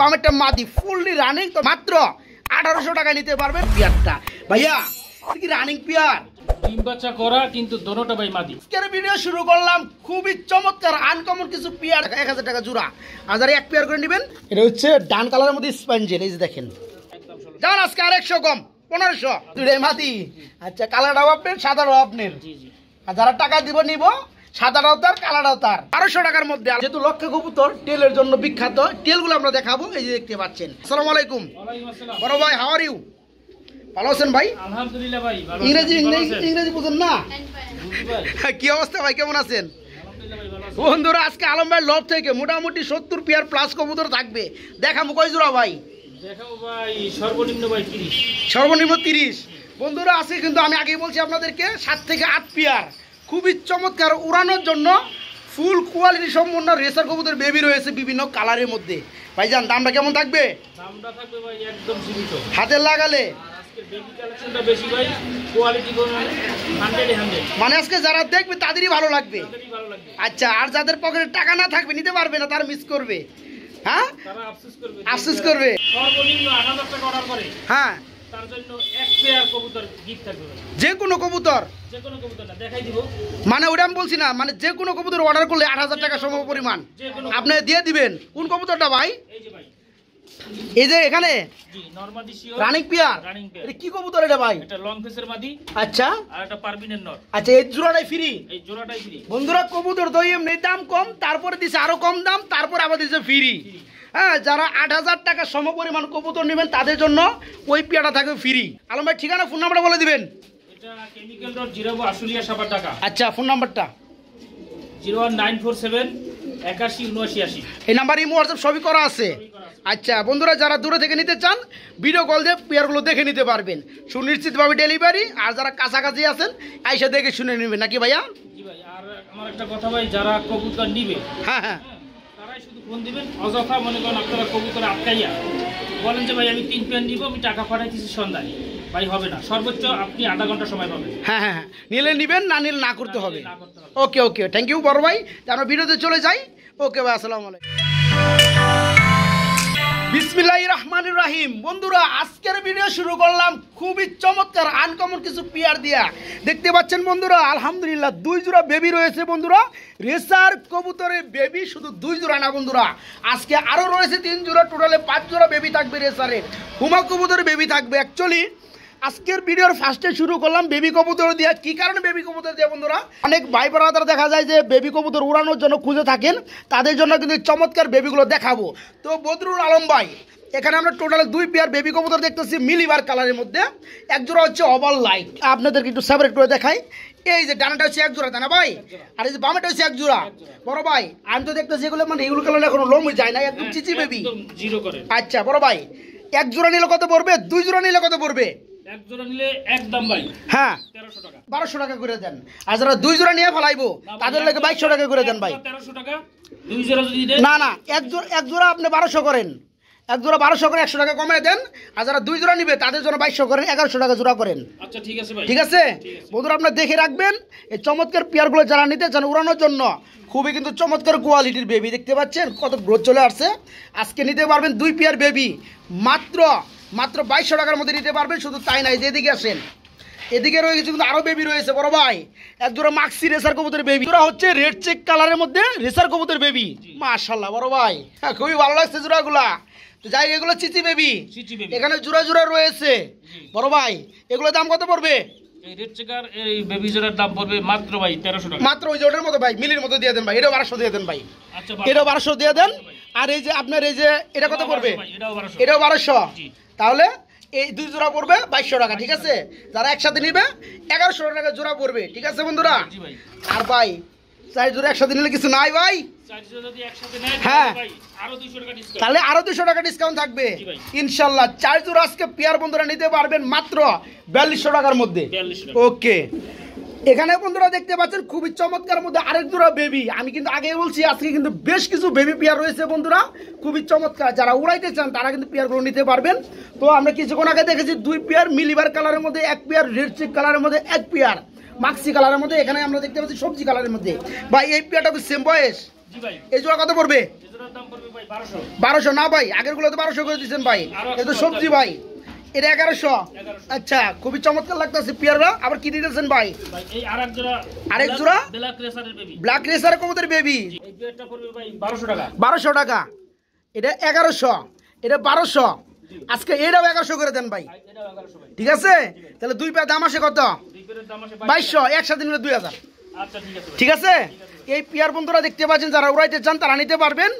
বামেরটা মাদি fully running তো মাত্র আঠারোশো টাকা নিতে পারবে পিয়ারটা ভাইয়া কি রানিং পিয়ার খুবই চমৎকার কিছু এক হাজার টাকা জোড়া এক করে এটা হচ্ছে ডান কালারের মধ্যে দেখেন আজকে কম পনেরোশো আচ্ছা আপনার যারা টাকা দিব নিব টাকার মধ্যে যেহেতু কবুতর জন্য বিখ্যাত আমরা দেখাবো এই যে দেখতে পাচ্ছেন আলাইকুম ভাই ইউ ভালো আছেন ভাই ইংরেজি ইংরেজি না কি অবস্থা ভাই কেমন আছেন বন্ধুরা আজকে থেকে মোটামুটি সত্তর পেয়ার প্লাস কবুতর থাকবে দেখাবো কয় জোড়া ভাই সর্বনিম্ন তিরিশ বন্ধুরা আছে কিন্তু আমি আগেই বলছি আপনাদেরকে সাত থেকে আট পেয়ার খুবই চমৎকার উড়ানোর জন্য ফুল কোয়ালিটি সম্পূর্ণ রেসার কবুতর বেবি রয়েছে বিভিন্ন কালারের মধ্যে ভাইজান দামটা কেমন থাকবে হাতের হাতে লাগালে মানে আজকে যারা দেখবে তাদেরই ভালো লাগবে আচ্ছা আর যাদের পকেটে টাকা না থাকবে নিতে পারবে না তারা মিস করবে হ্যাঁ আফসুস করবে হ্যাঁ যে কোনো কবুতর মানে ওটা আমি বলছি না মানে যে কোনো কবুতর অর্ডার করলে আট হাজার টাকা পরিমাণ আপনি দিয়ে দিবেন কোন ভাই এই যে এখানে কি কবুতর এটা ভাই আচ্ছা আচ্ছা ফ্রি বন্ধুরা কবুতর দাম কম তারপরে দিছে আরো কম দাম তারপর আবার দিছে ফ্রি হ্যাঁ যারা আট হাজার টাকা সমপরিমাণ কবুতর নেবেন তাদের জন্য ওই পেয়ারটা থাকবে ফ্রি আলম ভাই ঠিকানা ফোন নাম্বারটা বলে দিবেন আচ্ছা ফোন নাম্বারটা জিরো নাইন ফোর সেভেন এই নাম্বার ইমো সবই করা আছে আচ্ছা বন্ধুরা যারা দূরে থেকে নিতে চান ভিডিও কল দিয়ে পেয়ারগুলো দেখে নিতে পারবেন সুনিশ্চিতভাবে ডেলিভারি আর যারা কাছাকাছি আছেন আইসা দেখে শুনে নেবেন নাকি ভাইয়া আর আমার একটা কথা ভাই যারা কবুতর নিবে হ্যাঁ হ্যাঁ টাকায় শুধু ফোন দিবেন অযথা মনে করেন আপনারা কবুতরে আটকাইয়া বলেন যে ভাই আমি তিন পেন নিব আমি টাকা পাঠাইতেছি সন্ধ্যায় ভাই হবে না সর্বোচ্চ আপনি আধা ঘন্টা সময় পাবেন হ্যাঁ হ্যাঁ হ্যাঁ নিলে নিবেন না নিলে না করতে হবে ওকে ওকে থ্যাংক ইউ বড় ভাই আমরা ভিডিওতে চলে যাই ওকে ভাই আসসালামু আলাইকুম বিসমিল্লাহ রহমান রাহিম বন্ধুরা আজকের ভিডিও শুরু করলাম খুবই চমৎকার আনকমন কিছু পেয়ার দিয়া দেখতে পাচ্ছেন বন্ধুরা আলহামদুলিল্লাহ দুই জোড়া বেবি রয়েছে বন্ধুরা রেসার কবুতরের বেবি শুধু দুই জোড়া না বন্ধুরা আজকে আরো রয়েছে তিন জোড়া টোটালে পাঁচ জোড়া বেবি থাকবে রেসারে হুমা কবুতরের বেবি থাকবে অ্যাকচুয়ালি আজকের ভিডিওর ফার্স্টে শুরু করলাম বেবি কবুতর দিয়ে কি কারণে বেবি কবুতর দিয়ে বন্ধুরা অনেক ভাই ব্রাদার দেখা যায় যে বেবি কবুতর উড়ানোর জন্য খুঁজে থাকেন তাদের জন্য কিন্তু চমৎকার বেবিগুলো দেখাবো তো বদরুল আলম ভাই এখানে আমরা টোটাল দুই পেয়ার বেবি কবুতর দেখতেছি মিলিবার কালারের মধ্যে একজোড়া হচ্ছে ওভার লাইট আপনাদেরকে একটু সেপারেট করে দেখাই এই যে ডানাটা হচ্ছে একজোড়া তাই না ভাই আর এই যে বামেটা হচ্ছে একজোড়া বড় ভাই আমি তো দেখতেছি এগুলো মানে এগুলো কালার এখনো লোম যায় না একদম হ্যাঁ, চিচি বেবি আচ্ছা বড় ভাই এক জোড়া নিলে কত পড়বে দুই জোড়া নিলে কত পড়বে হ্যাঁ টাকা করে দেন আর যারা দুই জোড়া নিয়ে ফলাইবো তাদের টাকা করে দেন না না এক জোড়া এক জোড়া আপনি করেন এক জোড়া বারোশো করে একশো টাকা দেন আর যারা দুই জোড়া নিবে তাদের জন্য বাইশশো করেন এগারোশো টাকা জোড়া করেন আচ্ছা, ঠিক আছে বন্ধুরা আপনার দেখে রাখবেন এই চমৎকার পেয়ারগুলো যারা নিতে চান উড়ানোর জন্য খুবই কিন্তু চমৎকার কোয়ালিটির বেবি দেখতে পাচ্ছেন কত গ্রোথ চলে আসছে আজকে নিতে পারবেন দুই পেয়ার বেবি মাত্র মাত্র বাইশশো টাকার মধ্যে নিতে পারবেন শুধু তাই নাই এদিকে আসেন এদিকে রয়ে গেছে কিন্তু আরও বেবি রয়েছে বড় ভাই এক জোড়া মাক্সি রেসার কবুতর বেবি জোড়া হচ্ছে রেড চেক কালারের মধ্যে রেসার কবুতর বেবি মাশাল্লাহ বড় ভাই হ্যাঁ খুবই ভালো লাগছে জোড়াগুলা তো যাই এগুলো চিচি বেবি এখানে জোড়া জোড়া রয়েছে বড় ভাই এগুলোর দাম কত পড়বে মাত্র ওই যে মতো ভাই মিলির মতো দিয়ে দেন ভাই এটাও বারোশো দিয়ে দেন ভাই আচ্ছা, এটাও বারোশো দিয়ে দেন আর এই যে আপনার এই যে এটা কত পড়বে এটাও বারোশো তাহলে এই দুই জোড়া পড়বে বাইশশো টাকা ঠিক আছে যারা একসাথে নিবে এগারোশো টাকা জোড়া পড়বে ঠিক আছে বন্ধুরা আর ভাই চার জোড়া একসাথে নিলে কিছু নাই ভাই হ্যাঁ তাহলে আরো দুশো টাকা ডিসকাউন্ট থাকবে ইনশাল্লাহ চার জোড়া আজকে পেয়ার বন্ধুরা নিতে পারবেন মাত্র বিয়াল্লিশশো টাকার মধ্যে ওকে এখানে বন্ধুরা দেখতে পাচ্ছেন খুবই চমৎকার মধ্যে আরেক দুটো বেবি আমি কিন্তু আগে বলছি আজকে কিন্তু বেশ কিছু বেবি পেয়ার রয়েছে বন্ধুরা খুবই চমৎকার যারা উড়াইতে চান তারা কিন্তু পেয়ারগুলো নিতে পারবেন তো আমরা কিছুক্ষণ আগে দেখেছি দুই পেয়ার মিলিবার কালারের মধ্যে এক পেয়ার রেড চিক কালারের মধ্যে এক পেয়ার মাক্সি কালারের মধ্যে এখানে আমরা দেখতে পাচ্ছি সবজি কালারের মধ্যে বা এই পেয়ারটা সেম বয়স এই জোড়া কত পড়বে বারোশো না ভাই আগের গুলো তো বারোশো করে দিচ্ছেন ভাই এ তো সবজি ভাই এটা এগারোশো আচ্ছা খুবই চমৎকার লাগতেছে পিয়াররা আবার কি দিতেছেন ভাই আরেক জোড়া ব্ল্যাক রেসার কবুতর বেবি বারোশো টাকা এটা এগারোশো এটা বারোশো আজকে এটাও এগারোশো করে দেন ভাই ঠিক আছে তাহলে দুই পেয়ার দাম আসে কত বাইশশো একসাথে নিলে দুই হাজার আচ্ছা, ঠিক আছে এই পেয়ার বন্ধুরা দেখতে পাচ্ছেন যারা উড়াইতে চান তারা নিতে পারবেন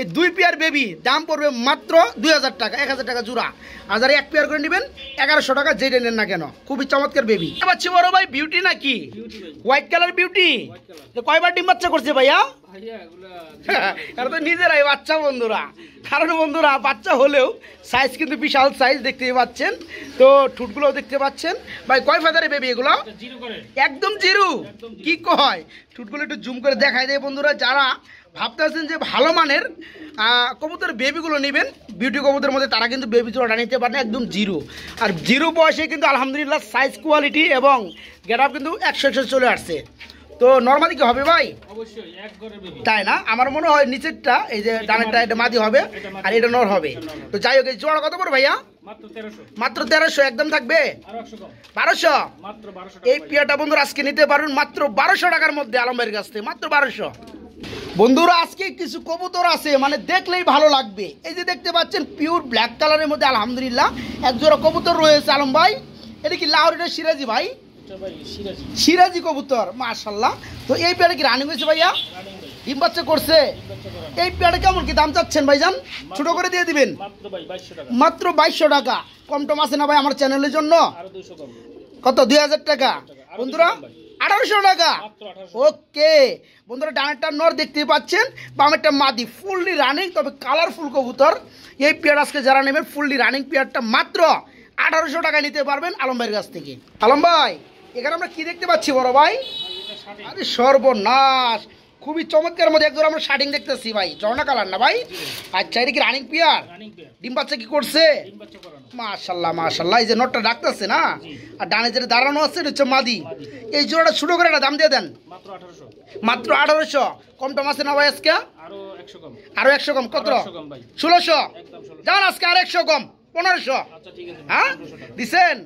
এই দুই পেয়ার বেবি দাম পড়বে মাত্র দুই হাজার টাকা এক হাজার টাকা জোড়া আর যারা এক পেয়ার করে নেবেন এগারোশো টাকা যেটা নেন না কেন খুবই চমৎকার বেবি পাচ্ছি বড় ভাই বিউটি নাকি হোয়াইট কালার বিউটি কয়বার ডিম বাচ্চা করছে ভাইয়া এটা তো নিজেরাই বাচ্চা বন্ধুরা কারণ বন্ধুরা বাচ্চা হলেও সাইজ কিন্তু বিশাল সাইজ দেখতে পাচ্ছেন তো ঠুটগুলো দেখতে পাচ্ছেন ভাই কয় ফেদারে বেবি এগুলো একদম জিরু কি কয় ঠুটগুলো একটু জুম করে দেখাই দেয় বন্ধুরা যারা ভাবতে আছেন যে ভালো মানের কবুতর বেবিগুলো নেবেন বিউটি কবুতরের মধ্যে তারা কিন্তু বেবি জোড়া নিতে পারেন একদম জিরো আর জিরো বয়সে কিন্তু আলহামদুলিল্লাহ সাইজ কোয়ালিটি এবং গেট আপ কিন্তু একশো একশো চলে আসছে তো নর্মালি কি হবে ভাই তাই না আমার মনে হয় নিচেরটা এই যে ডানেরটা এটা মাদি হবে আর এটা নর হবে তো যাই হোক এই কত পড়ে ভাইয়া মাত্র তেরোশো একদম থাকবে বারোশো এই পিয়াটা বন্ধুরা আজকে নিতে পারুন মাত্র বারোশো টাকার মধ্যে আলমের কাছ থেকে মাত্র বারোশো বন্ধুরা আজকে কিছু কবুতর আছে মানে দেখলেই ভালো লাগবে এই যে দেখতে পাচ্ছেন পিওর ব্ল্যাক কালারের মধ্যে আলহামদুলিল্লাহ একজোড়া কবুতর রয়েছে আলম ভাই এটা কি লাহোরের সিরাজি ভাই সিরাজি কবুতর মাশাল্লাহ তো এই পেয়ারে কি রানিং হয়েছে ভাইয়া ডিম বাচ্চা করছে এই পেয়ারে কেমন কি দাম চাচ্ছেন ভাইজান ছোট করে দিয়ে দিবেন মাত্র বাইশশো টাকা কম টম আছে না ভাই আমার চ্যানেলের জন্য কত দুই হাজার টাকা বন্ধুরা আঠারোশো টাকা ওকে বন্ধুরা ডানেরটা নর দেখতে পাচ্ছেন বামেরটা মাদি ফুললি রানিং তবে কালারফুল কবুতর এই পেয়ার আজকে যারা নেবেন ফুললি রানিং পেয়ারটা মাত্র আঠারোশো টাকা নিতে পারবেন আলম ভাইয়ের কাছ থেকে আলম ভাই এখানে আমরা কি দেখতে পাচ্ছি বড় ভাই আরে সর্বনাশ খুবই চমৎকার মধ্যে একদম আমরা শার্টিং দেখতেছি ভাই ঝর্ণা কালার না ভাই আচ্ছা এটা কি রানিং পিয়ার ডিম বাচ্চা কি করছে মাশাল্লাহ মাশাল্লাহ এই যে নটটা ডাকতেছে না আর ডানে যেটা দাঁড়ানো আছে এটা হচ্ছে মাদি এই জোড়াটা ছোটো করে একটা দাম দিয়ে দেন মাত্র আঠারোশো কমটা মাসে আছে না ভাই আজকে আরো একশো কম কত ষোলোশো যান আজকে আর একশো কম পনেরোশো আচ্ছা, হ্যাঁ দিছেন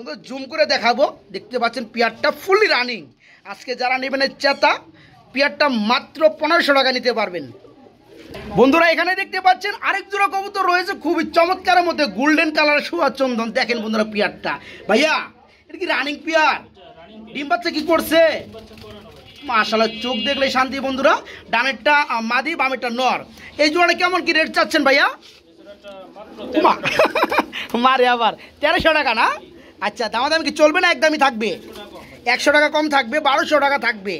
বন্ধু জুম করে দেখাবো দেখতে পাচ্ছেন পেয়ারটা ফুলি রানিং আজকে যারা নেবেন চেতা পেয়ারটা মাত্র পনেরোশো টাকা নিতে পারবেন বন্ধুরা এখানে দেখতে পাচ্ছেন আরেক জোড়া কবুতর রয়েছে খুবই চমৎকারের মধ্যে গোল্ডেন কালার সুয়া চন্দন দেখেন বন্ধুরা পিয়ারটা ভাইয়া এটা কি রানিং পিয়ার ডিম বাচ্চা কি করছে মাশাল্লাহ চোখ দেখলে শান্তি বন্ধুরা ডানেরটা মাদি বামেরটা নর এই জোড়াটা কেমন কি রেট চাচ্ছেন ভাইয়া মারে আবার তেরোশো টাকা না আচ্ছা দামাদামি কি চলবে না একদমই থাকবে একশো টাকা কম থাকবে বারোশো টাকা থাকবে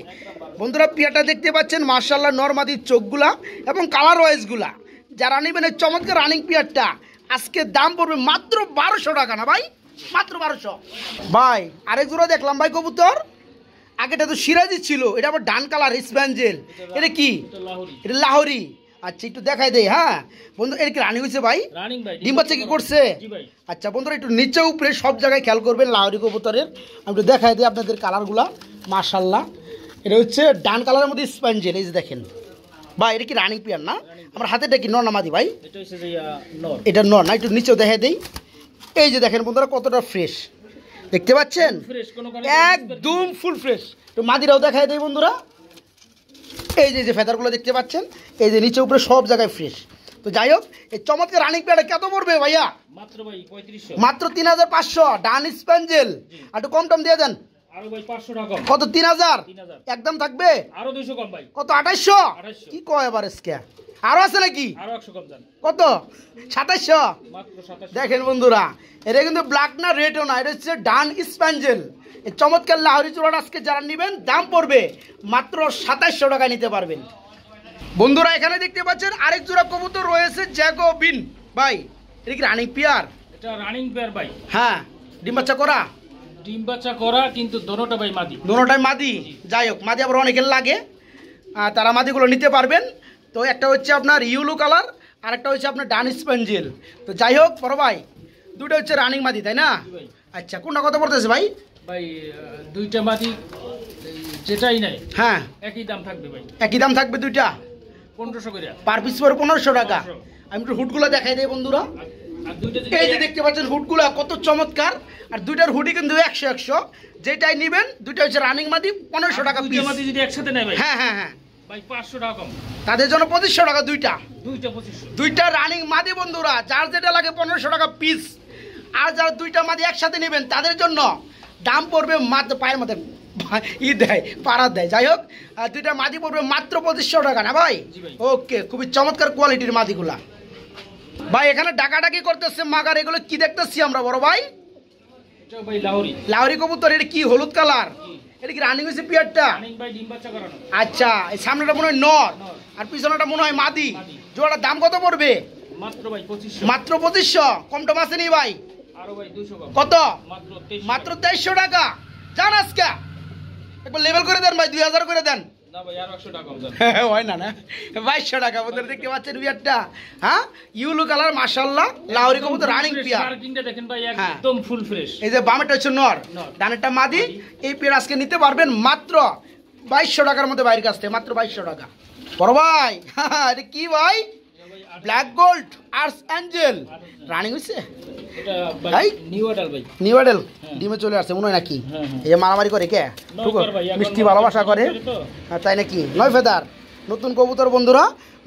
বন্ধুরা পিয়াটা দেখতে পাচ্ছেন মার্শাল্লাহ নর্মাদির চোখগুলা এবং কালার ওয়াইজগুলা যারা নেবেন এই চমৎকার রানিং পিয়ারটা আজকে দাম পড়বে মাত্র বারোশো টাকা না ভাই মাত্র বারোশো ভাই আরেক জোড়া দেখলাম ভাই কবুতর আগেটা তো সিরাজি ছিল এটা আবার ডান কালার স্প্যাঞ্জেল এটা কি এটা লাহরি আচ্ছা একটু দেখাই দেই হ্যাঁ বন্ধু এর কি রানিং হয়েছে ভাই ডিম বাচ্চা কি করছে আচ্ছা বন্ধুরা একটু নিচে উপরে সব জায়গায় খেয়াল করবেন লাউরি কবুতরের আমি একটু দেখাই দিই আপনাদের কালারগুলা মার্শাল্লাহ এটা হচ্ছে ডান কালারের মধ্যে স্পঞ্জেল এই যে দেখেন ভাই এটা কি রানিং পিয়ার না আমার হাতে দেখি নর নামাদি ভাই এটা নর না একটু নিচেও দেখাই দেই এই যে দেখেন বন্ধুরা কতটা ফ্রেশ দেখতে পাচ্ছেন একদম ফুল ফ্রেশ তো মাদিরাও দেখাই দেয় বন্ধুরা এই যে ফেদারগুলো দেখতে পাচ্ছেন এই যে নিচে উপরে সব জায়গায় ফ্রেশ তো যাই হোক এই চমৎকার রানিং প্যাডটা কত পড়বে ভাইয়া মাত্র তিন হাজার পাঁচশো ডান স্পেঞ্জেল আর একটু কম টম দিয়ে দেন কত তিন হাজার একদম থাকবে কত আঠাইশো কি কয় এবার স্কেয়া আরো আছে নাকি কত সাতাশশো দেখেন বন্ধুরা এটা কিন্তু ব্ল্যাক না রেডও না এটা হচ্ছে ডান স্প্যাঞ্জেল চমৎকার লাহরি চূড়ার আজকে যারা নেবেন দাম পড়বে মাত্র সাতাশশো টাকা নিতে পারবেন বন্ধুরা এখানে দেখতে পাচ্ছেন আরেক জোড়া কবুতর রয়েছে জ্যাগো বিন ভাই এটা কি রানিং পিয়ার এটা রানিং পেয়ার ভাই হ্যাঁ ডিম বাচ্চা করা ডিম বাচ্চা করা কিন্তু দোনোটা ভাই মাদি দোনোটাই মাদি যাই হোক মাদি আবার অনেকের লাগে তারা মাদিগুলো নিতে পারবেন তো একটা হচ্ছে আপনার ইউলো কালার আর একটা হচ্ছে আপনার ডান স্পেঞ্জেল তো যাই হোক পর ভাই দুটো হচ্ছে রানিং মাদি তাই না আচ্ছা কোনটা কত পড়তেছে ভাই ভাই দুইটা মাদি যেটাই নাই হ্যাঁ একই দাম থাকবে ভাই একই দাম থাকবে দুইটা পনেরোশো করে পার পিস পর পনেরোশো টাকা আমি একটু হুটগুলো দেখাই দেয় বন্ধুরা এই যে দেখতে পাচ্ছেন হুডগুলো কত চমৎকার আর দুইটার হুডি কিন্তু একশো একশো যেটাই নেবেন দুইটা হচ্ছে রানিং মাদি পনেরোশো টাকা যদি একসাথে হ্যাঁ হ্যাঁ হ্যাঁ তাদের জন্য পঁচিশশো টাকা দুইটা দুইটা রানিং মাদি বন্ধুরা যার যেটা লাগে পনেরোশো টাকা পিস আর যারা দুইটা মাদি একসাথে নেবেন তাদের জন্য দাম পড়বে মাত্র পায়ের মধ্যে ই দেয় পাড়া দেয় যাই হোক দুইটা মাদি পড়বে মাত্র পঁচিশশো টাকা না ভাই ওকে খুবই চমৎকার কোয়ালিটির মাদিগুলা ভাই এখানে ডাকাডাকি করতেছে মাগার এগুলো কি দেখতেছি আমরা বড় ভাই লাহরি কবুতর এটা কি হলুদ কালার এটা কি রানিং হয়েছে পিয়ারটা আচ্ছা এই সামনেটা মনে হয় নর আর পিছনেটা মনে হয় মাদি জোড়াটার দাম কত পড়বে মাত্র পঁচিশশো কম টম আসেনি ভাই কত মাত্র তেইশশো টাকা যান আজকে একবার লেভেল করে দেন ভাই দুই হাজার করে দেন হ্যাঁ, হ্যাঁ ইউলু কালার হ্যাঁ? লাউরি রানিং হ্যাঁ। এই যে বামেটা হচ্ছে নর মাদি এই নিতে পারবেন মাত্র বাইশশো টাকার মধ্যে বাইরের কাছ থেকে মাত্র বাইশশো টাকা বড় ভাই কি ভাই black gold arts angel running হয়েছে ভাই নিউ অ্যাডেল ডিমে চলে আসছে মনে হয় নাকি হ্যাঁ, হ্যাঁ। এই মারামারি করে কে মিষ্টি ভালোবাসা করে হ্যাঁ, তাই নাকি নয় ফেদার নতুন কবুতর বন্ধুরা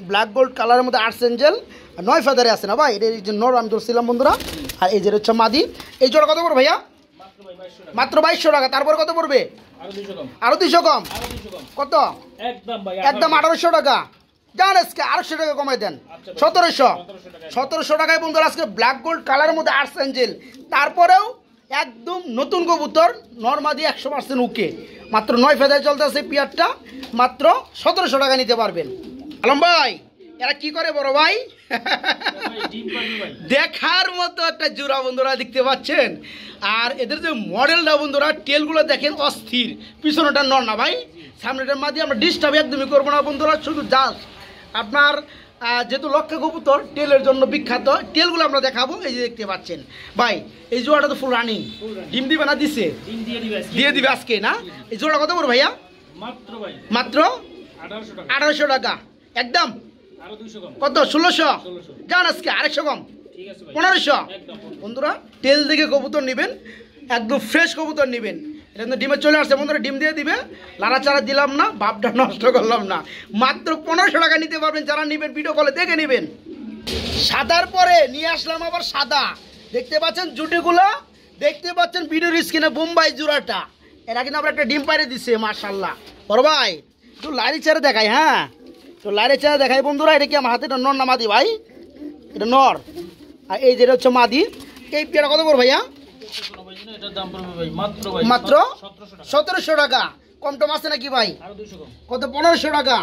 ব্ল্যাক গোল্ড কালারের মধ্যে আর্টস অ্যাঞ্জেল নয় ফেদারে আছে না ভাই এর যে নর আমি ধরছিলাম বন্ধুরা আর এই যে হচ্ছে মাদি এই জোড়া কত পড়বে ভাইয়া মাত্র বাইশশো টাকা তারপর কত পড়বে আরো দুইশো কম কত একদম আঠারোশো টাকা যান আজকে আটশো টাকা কমাই দেন সতেরোশো সতেরোশো টাকায় বন্ধুরা আজকে ব্ল্যাক গোল্ড কালারের মধ্যে আর্টস অ্যাঞ্জেল তারপরেও একদম নতুন কবুতর নর্মা দিয়ে একশো পার্সেন্ট উকে মাত্র নয় ফেদায় চলতেছে পিয়ারটা মাত্র সতেরোশো টাকা নিতে পারবেন আলম ভাই এরা কি করে বড় ভাই দেখার মতো একটা জোড়া বন্ধুরা দেখতে পাচ্ছেন আর এদের যে মডেলটা বন্ধুরা টেলগুলো দেখেন অস্থির পিছনেটা নর্না ভাই সামনেটার মাধ্যমে আমরা ডিস্টার্ব একদমই করবো না বন্ধুরা শুধু জাস্ট আপনার যেহেতু লক্ষ্য কবুতর টেলের জন্য বিখ্যাত টেলগুলো আমরা দেখাবো এই যে দেখতে পাচ্ছেন ভাই এই জোড়াটা তো ফুল রানিং ডিম দিবে না দিছে দিয়ে দিবে আজকে না এই জোড়া কত বড় ভাইয়া মাত্র আঠারোশো টাকা একদম কত ষোলোশো যান আজকে আড়াইশো কম পনেরোশো বন্ধুরা তেল থেকে কবুতর নেবেন একদম ফ্রেশ কবুতর নেবেন এটা ডিমে চলে আসছে বন্ধুরা ডিম দিয়ে দিবে লাড়াচাড়া দিলাম না ভাবটা নষ্ট করলাম না মাত্র পনেরোশো টাকা নিতে পারবেন যারা নেবেন ভিডিও কলে দেখে নেবেন সাদার পরে নিয়ে আসলাম আবার সাদা দেখতে পাচ্ছেন জুটিগুলো দেখতে পাচ্ছেন ভিডিও স্ক্রিনে বোম্বাই জুড়াটা এরা কিন্তু আমরা একটা ডিম পাড়ে দিচ্ছে মার্শাল্লাহ বড় ভাই একটু লাইরি চেয়ারে দেখাই হ্যাঁ তো লাইরি চেয়ারে দেখাই বন্ধুরা এটা কি আমার হাতে এটা নর না মাদি ভাই এটা নর আর এই যেটা হচ্ছে মাদি এই পিয়ারা কত বড় ভাইয়া মাত্র সতেরোশো টাকা কম টম আছে নাকি ভাই কত পনেরোশো টাকা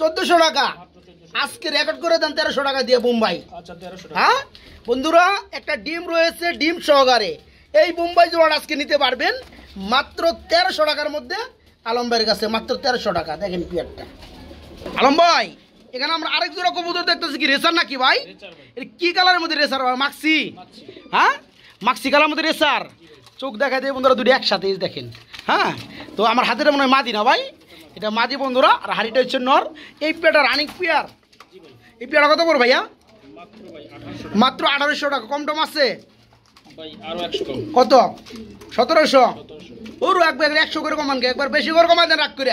চোদ্দশো টাকা আজকে রেকর্ড করে দেন তেরোশো টাকা দিয়ে বোম্বাই আচ্ছা, হ্যাঁ বন্ধুরা একটা ডিম রয়েছে ডিম সহকারে এই বোম্বাই জোয়ার আজকে নিতে পারবেন মাত্র তেরোশো টাকার মধ্যে আলম কাছে মাত্র তেরোশো টাকা দেখেন পিয়ারটা আলম ভাই এখানে আমরা আরেক দু রকম দেখতেছি কি রেসার নাকি ভাই কি কালারের মধ্যে রেসার মাক্সি হ্যাঁ মাক্সি কালারের মধ্যে রেসার চোখ দেখা দিয়ে বন্ধুরা দুটি একসাথে দেখেন হ্যাঁ তো আমার হাতের মনে হয় মাদি না ভাই এটা মাদি বন্ধুরা আর হাড়িটা হচ্ছে নর এই পেয়ারটা রানিং পেয়ার এই পেয়ারা কত পড় ভাইয়া মাত্র আঠারোশো টাকা কম টম আছে কত সতেরোশো ওরও একবার একশো করে কমান একবার বেশি করে কমান দেন রাগ করে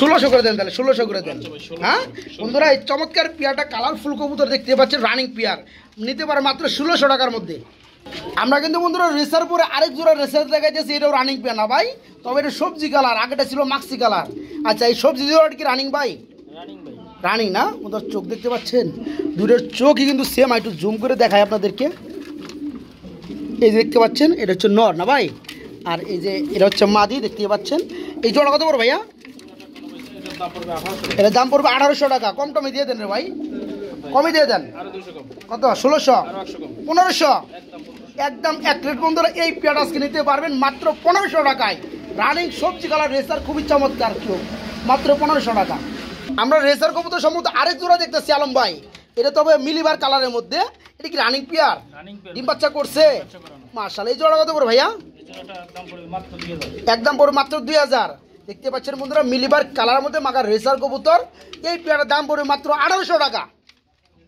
ষোলোশো করে দেন তাহলে ষোলোশো করে দেন আচ্ছা হ্যাঁ বন্ধুরা এই চমৎকার পিয়ারটা কালারফুল কবুতর দেখতে পাচ্ছেন রানিং পিয়ার নিতে পারে মাত্র ষোলোশো টাকার মধ্যে আমরা কিন্তু বন্ধুরা রেসার পরে আরেক জোড়া রেসার দেখাইতেছি এটাও রানিং পেয়ে না ভাই তবে এটা সবজি কালার আগেটা ছিল মাক্সি কালার আচ্ছা এই সবজি জোড়াটা কি রানিং ভাই রানিং না ওদের চোখ দেখতে পাচ্ছেন দুটোর চোখই কিন্তু সেম একটু জুম করে দেখায় আপনাদেরকে এই যে দেখতে পাচ্ছেন এটা হচ্ছে নর না ভাই আর এই যে এটা হচ্ছে মাদি দেখতে পাচ্ছেন এই জোড়া কত পড়বে ভাইয়া এটা দাম পড়বে আঠারোশো টাকা কম টমে দিয়ে দেন রে ভাই কমে দিয়ে দেন কত ষোলোশো পনেরোশো একদম এক রেট বন্ধুরা এই পেয়ার আজকে নিতে পারবেন মাত্র পনেরোশো টাকায় রানিং সবজি কালার রেসার খুবই চমৎকার কেউ মাত্র পনেরোশো টাকা আমরা রেসার কবুতর সম্ভবত আরেক জোড়া দেখতেছি আলম ভাই এটা তবে মিলিবার কালারের মধ্যে এটা কি রানিং পেয়ার ডিম বাচ্চা করছে মার্শাল এই জোড়া কত করে ভাইয়া একদম পড়বে মাত্র দুই হাজার দেখতে পাচ্ছেন বন্ধুরা মিলিবার কালারের মধ্যে মাখা রেসার কবুতর এই পেয়ারের দাম পড়বে মাত্র আঠারোশো টাকা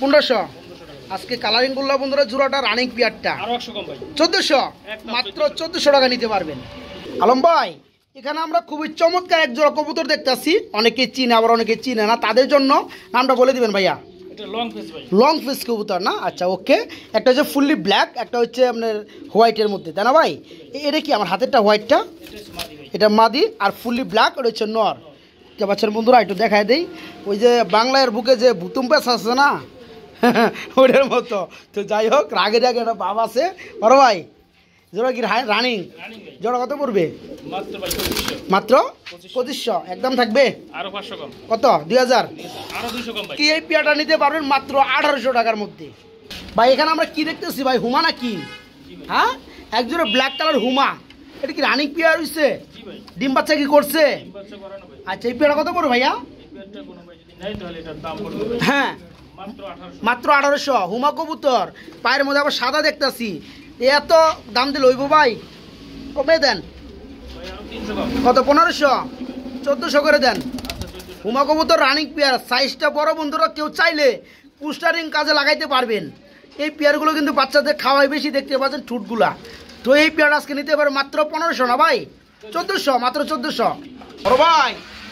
পনেরোশো আজকে কালারিং করলাম বন্ধুরা জোড়াটা রানিং পিয়ারটা চোদ্দশো মাত্র চোদ্দশো টাকা নিতে পারবেন আলম ভাই এখানে আমরা খুবই চমৎকার এক জোড়া কবুতর দেখতেছি অনেকে চিনে আবার অনেকে চিনে না তাদের জন্য নামটা বলে দিবেন ভাইয়া লং ফিস কবুতর না আচ্ছা ওকে একটা হচ্ছে ফুললি ব্ল্যাক একটা হচ্ছে আপনার হোয়াইটের মধ্যে তাই না ভাই এটা কি আমার হাতেরটা হোয়াইটটা এটা মাদি আর ফুললি ব্ল্যাক ওটা হচ্ছে নর কে পাচ্ছেন বন্ধুরা একটু দেখায় দিই ওই যে বাংলার বুকে যে ভুতুম পেঁচ আসছে না ওটার মতো তো যাই হোক রাগে রাগে একটা বাপ আছে বড় ভাই যেটা কি রানিং জোড়া কত পড়বে মাত্র পঁচিশশো একদম থাকবে কত দুই হাজার কি এই পিয়াটা নিতে পারবেন মাত্র আঠারোশো টাকার মধ্যে ভাই এখানে আমরা কি দেখতেছি ভাই হুমা না কি হ্যাঁ একজোড়া ব্ল্যাক কালার হুমা এটা কি রানিং পিয়া রয়েছে ডিম বাচ্চা কি করছে আচ্ছা এই পেয়ারা কত পড়বে ভাইয়া হ্যাঁ মাত্র আঠারোশো হুমা কবুতর পায়ের মধ্যে আবার সাদা দেখতেছি এত দাম দিল ওইব ভাই কমে দেন কত পনেরোশো চোদ্দোশো করে দেন হুমা কবুতর রানিং পেয়ার সাইজটা বড় বন্ধুরা কেউ চাইলে পুস্টারিং কাজে লাগাইতে পারবেন এই পেয়ারগুলো কিন্তু বাচ্চাদের খাওয়াই বেশি দেখতে পাচ্ছেন ঠুটগুলা তো এই পেয়ার আজকে নিতে পারে মাত্র পনেরোশো না ভাই চোদ্দোশো মাত্র চোদ্দোশো বড় ভাই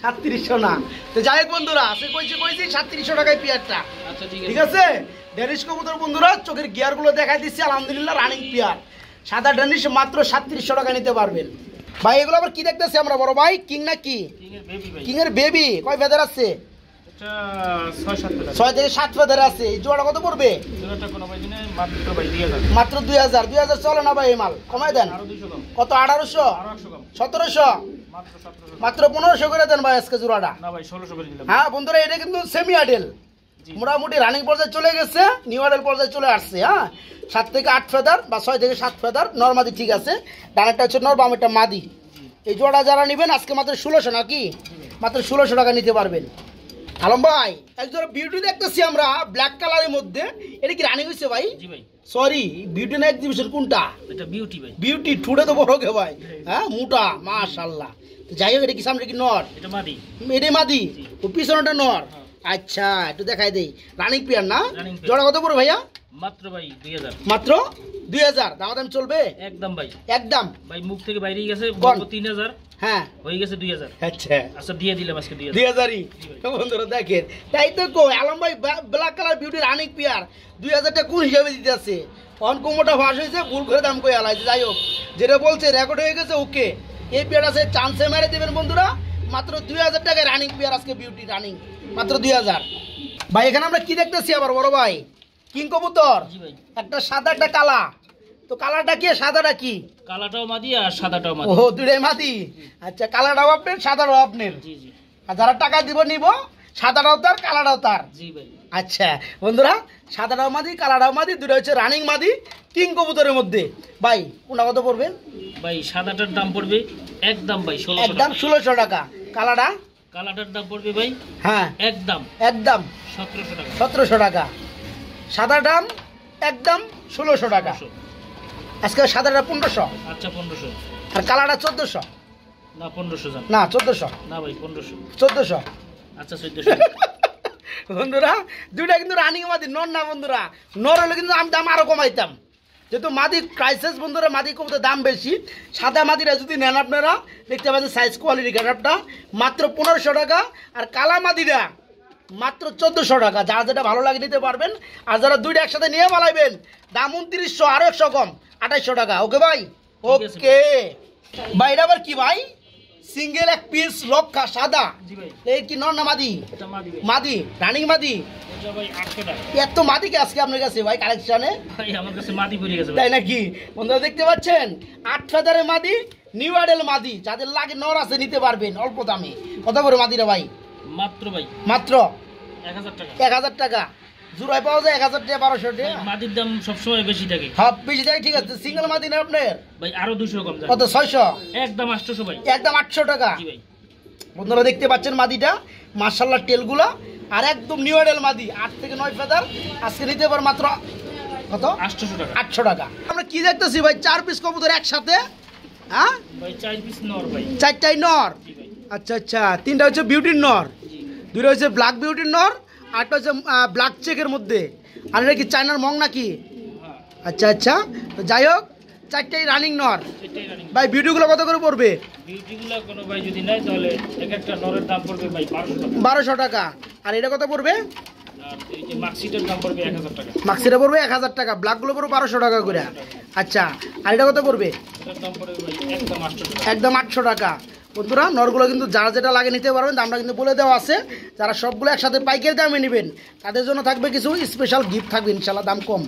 সাতত্রিশশো না তো যাই হোক বন্ধুরা সে কইছে কইছি সাতত্রিশশো টাকায় পিয়ারটা আচ্ছা ঠিক আছে ড্যানিশ কবুতর বন্ধুরা চোখের গিয়ারগুলো দেখাই দিচ্ছি আলহামদুলিল্লাহ রানিং পিয়ার সাদা ড্যানিশ মাত্র সাতত্রিশশো টাকা নিতে পারবেন ভাই এগুলো আবার কি দেখতেছি আমরা বড় ভাই কিং না কি কিং এর বেবি কয় ফেদার আছে ছয় সাত আছে কত পড়বে মাত্র দুই হাজার দুই হাজার চলে ভাই মাল দেন কত আঠারোশো সতেরোশো মাত্র পনেরোশো করে দেন ভাই আজকে জোড়াটা হ্যাঁ বন্ধুরা এটা কিন্তু সেমি আডেল মোটামুটি রানিং পর্যায়ে চলে গেছে নিউ আডেল পর্যায়ে চলে আসছে হ্যাঁ সাত থেকে আট ফেদার বা ছয় থেকে সাত ফেদার নর্মাদি ঠিক আছে ডানেরটা হচ্ছে নর বামেরটা মাদি এই জোড়াটা যারা নেবেন আজকে মাত্র ষোলোশো নাকি মাত্র ষোলোশো টাকা নিতে পারবেন আলম ভাই একজন বিউটি দেখতেছি আমরা ব্ল্যাক কালারের মধ্যে এটা কি রানিং হয়েছে ভাই জি ভাই সরি বিউটি না এক্সিবিশন কোনটা এটা বিউটি ভাই বিউটি ঠুড়ে তো বড় কে ভাই হ্যাঁ মোটা মাশাআল্লাহ তো যাই হোক এটা কি সামনে কি নর এটা মাদি এটা মাদি ও পিছনটা নর হ্যাঁ। আচ্ছা একটু দেখাই দেই রানিং প্লেয়ার না জোড়া কত পড়ে ভাইয়া মাত্র ভাই 2000 মাত্র 2000 দাম চলবে একদম ভাই একদম ভাই মুখ থেকে বাইরেই গেছে 3000 হ্যাঁ হয়ে গেছে আচ্ছা। আচ্ছা, আলম ভাই ব্ল্যাক কালার পেয়ার দুই হয়েছে ভুল করে দাম যাই হোক যেটা বলছে রেকর্ড হয়ে গেছে ওকে এই পেয়ার আছে চান্সে দেবেন বন্ধুরা মাত্র দুই হাজার টাকায় রানিং পেয়ার আজকে রানিং মাত্র দুই হাজার ভাই এখানে আমরা কি দেখতেছি আবার বড় ভাই একটা সাদা একটা কালা তো কালারটা কি সাদাটা কি কালাটাও মাদি আর সাদাটাও মাদি ও দুইটাই মাদি আচ্ছা কালারটাও আপনার সাদাটাও আপনার জি জি আর যারা টাকা দিব নিব সাদাটাও তার কালারটাও তার জি ভাই আচ্ছা বন্ধুরা সাদাটাও মাদি কালারটাও মাদি দুটো হচ্ছে রানিং মাদি কিং কবুতরের মধ্যে ভাই কোনটা কত পড়বে ভাই সাদাটার দাম পড়বে একদম ভাই ষোলো একদম ষোলোশো টাকা কালাটা কালাটার দাম পড়বে ভাই হ্যাঁ একদম একদম সতেরোশো টাকা সতেরোশো টাকা সাদা দাম একদম ষোলোশো টাকা আজকে সাদাটা পনেরোশো আচ্ছা পনেরোশো আর কালারটা চোদ্দশো না পনেরোশো না চোদ্দোশো না ভাই পনেরোশো চোদ্দোশো আচ্ছা চোদ্দশো বন্ধুরা দুইটা কিন্তু রানিং মাদি নর না বন্ধুরা নর হলে কিন্তু আমি দাম আরও কমাইতাম যেহেতু মাদি ক্রাইসিস বন্ধুরা মাদি কমতে দাম বেশি সাদা মাদিরা যদি নেন আপনারা দেখতে পাচ্ছেন সাইজ কোয়ালিটি গ্যারাপটা মাত্র পনেরোশো টাকা আর কালা মাদিরা মাত্র চোদ্দোশো টাকা যার যেটা ভালো লাগে নিতে পারবেন আর যারা দুইটা একসাথে নিয়ে পালাইবেন দাম উনত্রিশশো আরও একশো কম আঠাইশো টাকা ওকে ভাই ওকে ভাই এটা আবার কি ভাই সিঙ্গেল এক পিস রক্ষা সাদা এই কি নর না মাদি মাদি রানিং মাদি এত মাদি কি আজকে আপনার কাছে ভাই কালেকশনে তাই নাকি বন্ধুরা দেখতে পাচ্ছেন আট হাজারের মাদি নিউ আডেল মাদি যাদের লাগে নর আছে নিতে পারবেন অল্প দামে কত করে মাদিরা ভাই মাত্র ভাই মাত্র এক হাজার টাকা জুড়াই পাওয়া যায় এক হাজার টাকা বারোশো টাকা মাটির দাম সবসময় বেশি থাকে হ্যাঁ বেশি থাকে ঠিক আছে সিঙ্গেল মাটি না আপনার ভাই আরো দুশো কম কত ছয়শো একদম আটশোশো ভাই একদম আটশো টাকা বন্ধুরা দেখতে পাচ্ছেন মাটিটা মার্শাল্লাহ টেলগুলা আর একদম নিউ এডেল মাদি আট থেকে নয় ফেদার আজকে নিতে পার মাত্র কত আটশোশো টাকা আটশো টাকা আমরা কি দেখতেছি ভাই চার পিস কবুতর একসাথে হ্যাঁ নর চারটাই নর আচ্ছা আচ্ছা তিনটা হচ্ছে বিউটির নর দুইটা হচ্ছে ব্ল্যাক বিউটির নর আরেকটা হচ্ছে ব্ল্যাক চেকের মধ্যে আর এটা কি চায়নার মং নাকি আচ্ছা আচ্ছা তো যাই হোক চারটাই রানিং নর ভাই ভিডিওগুলো কত করে পড়বে বারোশো টাকা আর এটা কত পড়বে মার্কশিটটা পড়বে এক হাজার টাকা ব্ল্যাকগুলো পড়বে বারোশো টাকা করে আচ্ছা আর এটা কত পড়বে একদম আটশো টাকা বন্ধুরা নরগুলো কিন্তু যার যেটা লাগে নিতে পারবেন দামটা কিন্তু বলে দেওয়া আছে যারা সবগুলো একসাথে পাইকারি দামে নেবেন তাদের জন্য থাকবে কিছু স্পেশাল গিফট থাকবে ইনশাল্লাহ দাম কম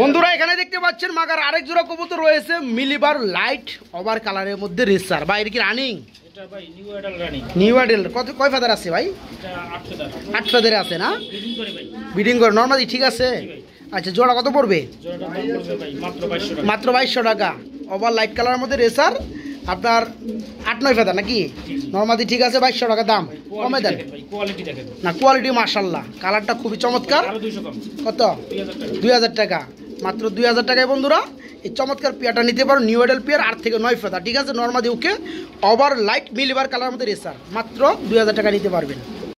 বন্ধুরা এখানে দেখতে পাচ্ছেন মাগার আরেক জোড়া কবুতর রয়েছে মিলিবার লাইট ওভার কালারের মধ্যে রেসার বা এটা কি রানিং নিউ কয় ফেদার আছে ভাই ফেদারে আছে না বিডিং নর্মালি ঠিক আছে আচ্ছা জোড়া কত পড়বে মাত্র বাইশশো টাকা ওভার লাইট কালারের মধ্যে রেসার আপনার আট নয় ফেদা নাকি নর্মালি ঠিক আছে বাইশশো টাকা দাম কমে দেন না কোয়ালিটি মার্শাল্লাহ কালারটা খুবই চমৎকার কত দুই হাজার টাকা মাত্র দুই হাজার টাকায় বন্ধুরা এই চমৎকার পেয়ারটা নিতে পারো নিউ এডেল পেয়ার আট থেকে নয় ফেদা ঠিক আছে নর্মাদি ওকে ওভার লাইট মিলিবার কালার মধ্যে রেসার মাত্র দুই টাকা নিতে পারবেন